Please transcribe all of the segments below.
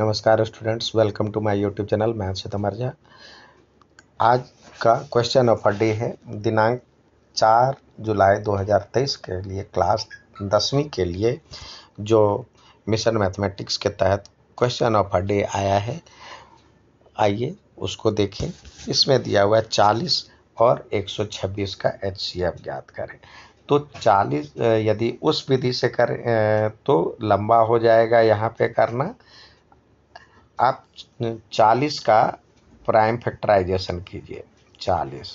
नमस्कार students welcome to my YouTube channel मैं झा आज का क्वेश्चन ऑफ अ डे है दिनांक 4 जुलाई 2023 के लिए क्लास दसवीं के लिए जो मिशन मैथमेटिक्स के तहत क्वेश्चन ऑफ अ डे आया है आइए उसको देखें इसमें दिया हुआ है चालीस और 126 का एच ज्ञात करें तो 40 यदि उस विधि से करें तो लंबा हो जाएगा यहाँ पे करना आप चालीस का प्राइम फैक्टराइजेशन कीजिए चालीस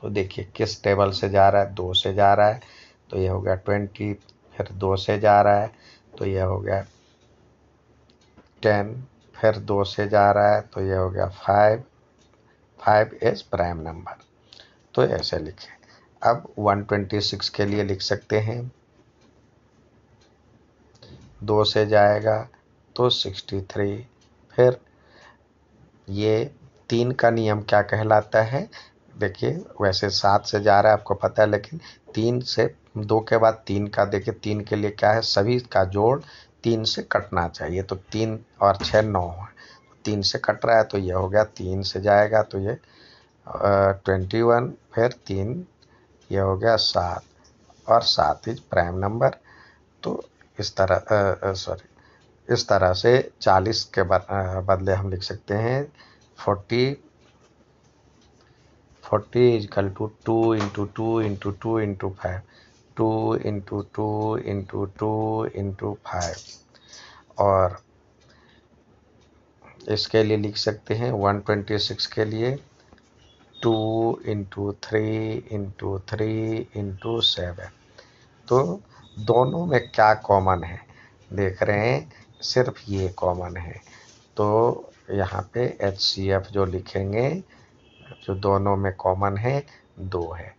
तो देखिए किस टेबल से जा रहा है दो से जा रहा है तो ये हो गया ट्वेंटी फिर दो से जा रहा है तो ये हो गया टेन फिर दो से जा रहा है तो ये हो गया five five as prime number तो ऐसे लिखें अब 126 के लिए लिख सकते हैं दो से जाएगा तो 63 फिर ये तीन का नियम क्या कहलाता है देखिए वैसे सात से जा रहा है आपको पता है लेकिन तीन से दो के बाद तीन का देखिए तीन के लिए क्या है सभी का जोड़ तीन से कटना चाहिए तो तीन और छः नौ है तीन से कट रहा है तो ये हो गया तीन से जाएगा तो ये ट्वेंटी वन फिर तीन ये हो गया सात और सात इज प्राइम नंबर तो इस तरह सॉरी इस तरह से चालीस के बदले हम लिख सकते हैं forty forty is equal two two into two into two into five two into two into two into five और इसके लिए लिख सकते हैं वन ट्वेंटी सिक्स के लिए two into three into three into seven तो दोनों में क्या कॉमन है देख रहे हैं सिर्फ ये कॉमन है तो यहाँ पे एच सी एफ जो लिखेंगे जो दोनों में कॉमन है दो है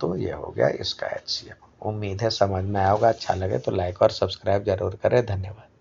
तो ये हो गया इसका एच सी एफ उम्मीद है समझ में आया होगा अच्छा लगे तो लाइक और सब्सक्राइब जरूर करें धन्यवाद